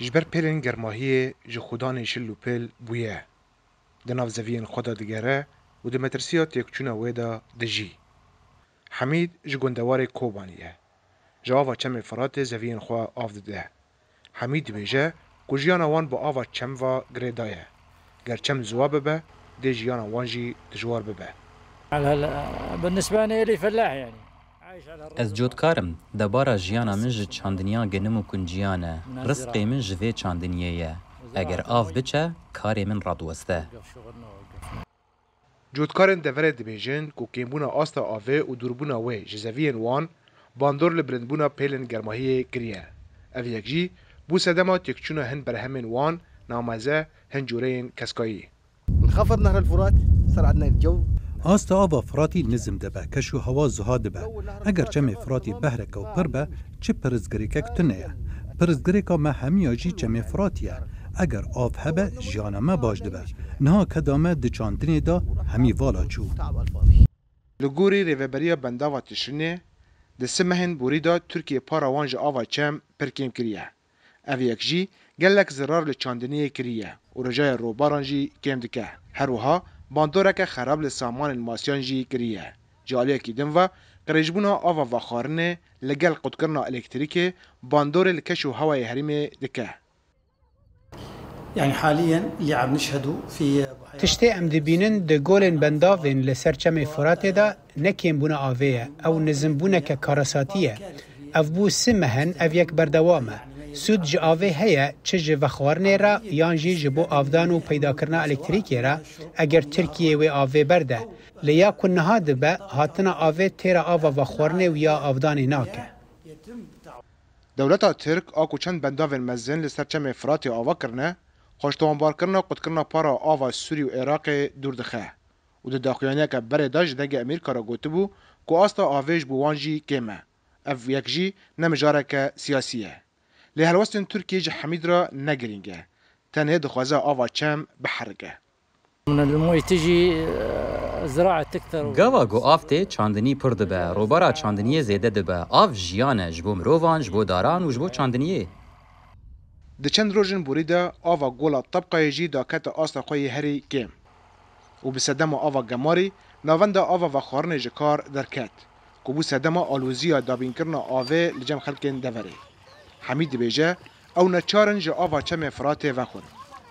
ji ber pêlên germahiyê ji xudanê şil û pêl bûye di nav zeviyên xwe de digere û di metirsiya têkçûna wê de dijî Hemîd ji gundewarê Kobanî ye ji ava çemê Firatê zeviyên xwe av dide Hemîd dibêje ku jiyana wan bi ava çemva girêda ye ger çem ziwa bibe دي جيانا وانجي دجوار ببه بالنسبة لي فلاح يعني Ez cotkarim debara jiyana min ji çandiniya genim û kunciyan e. Rizqê min ji vê çandiniyê ye. Eger av biçe, karê min radweste. Cotkarên deverê dibêjin ku kêmbûna asta avê û durbûna wê ji zeviyên wan, bandor li birindbûna pêlên germahiyê kiriye. Ev yek jî, bû sedema têkçûna hin berhemên wan, nameze hin cûreyên keskayî. انخفض نهر الفرات صار عندنا الجو ئاستا ئا ئافراتی نزم دەبە کەش و هەوا زها دەبە ئەگەر چەمێ فراتی بەهرەکە و پڕ بە چ پرزگرێکەک تونەیە پرزگرێکا مە هەمیۆژی چەمێ فراتیە ئەگەر ئاف هەبە ژیانەمە باش دەبە نها کەدامە دچاندنێدا هەمی والا چوو li gorî rêveberiya bendava tişrinê di si mehin borîda Tirkiye parawan ji ava çem pirkêm kiriye. Ev yek jî gelek zirar li çandiniyê kiriye û rojaya robaran jî kêm dike. Her wiha باندورکه خراب li samanên masyan jî kiriye. Caliyekî din ve qirêjbûna ava vaxwarinê li gel qutkirina elektrîkê bandorê li keş û hewayê herîmê dike. Tiştê em dibînin di golên bendavên li ser çemê Furatê de nekêmbûna avê ye ew nizimbûneke karasatî ye. Ev bû sim mehin ev yek berdewam e. سود جی آوه هیه چه جی وخوارنه را یان جی جی بو آفدان و پیداکرنا الکتریکی را اگر ترکیه وی آوه برده لیا کنها دبه هاتنا آوه تیرا آوه وخوارنه و یا آفدانه ناکه دولتا ترک آکو چند بنداوین مزین لسر چم افراتی آوه کرنه خوشتوانبار کرنا قد کرنا پارا آوه سوری و عراق دور دخه و د داخویانه که بره داش دنگ امریکا را گوته بو که آستا آوهش بوانجی کمه اف یک جی نمجاره که سیاسیه لهلوستن تركيا جي حميدرا نجرينجا تنهد خوزا اوفا تشام بحرقه من الموي تجي زراعه تكثر گاوا گو آفته چاندنی پر دبه روبارا چاندنی زیده دبه آف جیانه جبو مروان جبو داران و جبو چاندنیه د چند روژن بوریده آوا گولا طبقه جی دا کت آستا خوی هری گیم و به سدم آوا گماری ناوند آوا و خارن جکار درکت که بو سدم آلوزی دابین کرن آوه لجم خلکن دوره حمید دبیجه او نچارن جا آوا چم فرات و خود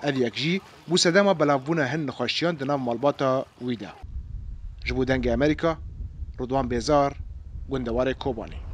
اف یک جی بو سدما بلاوونه هن خوشیان دنام مالباتا ویده جبودنگ امریکا رودوان بیزار گندوار کوبانی